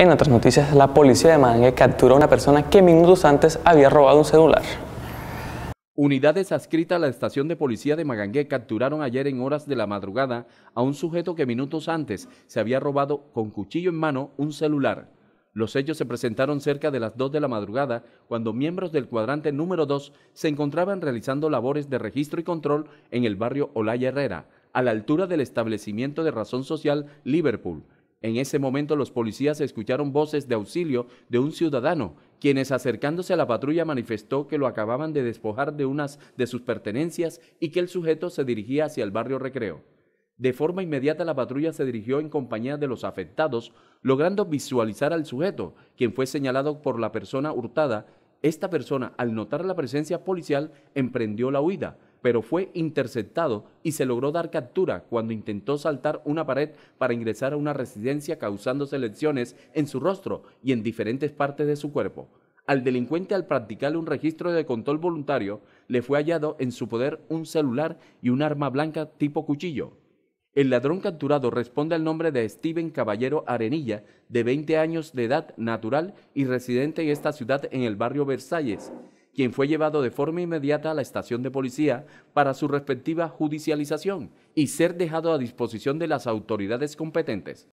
En otras noticias, la policía de Magangué capturó a una persona que minutos antes había robado un celular. Unidades adscritas a la estación de policía de Magangué capturaron ayer en horas de la madrugada a un sujeto que minutos antes se había robado con cuchillo en mano un celular. Los hechos se presentaron cerca de las 2 de la madrugada cuando miembros del cuadrante número 2 se encontraban realizando labores de registro y control en el barrio Olaya Herrera, a la altura del establecimiento de Razón Social Liverpool. En ese momento los policías escucharon voces de auxilio de un ciudadano, quienes acercándose a la patrulla manifestó que lo acababan de despojar de unas de sus pertenencias y que el sujeto se dirigía hacia el barrio Recreo. De forma inmediata la patrulla se dirigió en compañía de los afectados, logrando visualizar al sujeto, quien fue señalado por la persona hurtada. Esta persona, al notar la presencia policial, emprendió la huida, pero fue interceptado y se logró dar captura cuando intentó saltar una pared para ingresar a una residencia causándose lesiones en su rostro y en diferentes partes de su cuerpo. Al delincuente al practicarle un registro de control voluntario, le fue hallado en su poder un celular y un arma blanca tipo cuchillo. El ladrón capturado responde al nombre de Steven Caballero Arenilla, de 20 años de edad natural y residente en esta ciudad en el barrio Versalles quien fue llevado de forma inmediata a la estación de policía para su respectiva judicialización y ser dejado a disposición de las autoridades competentes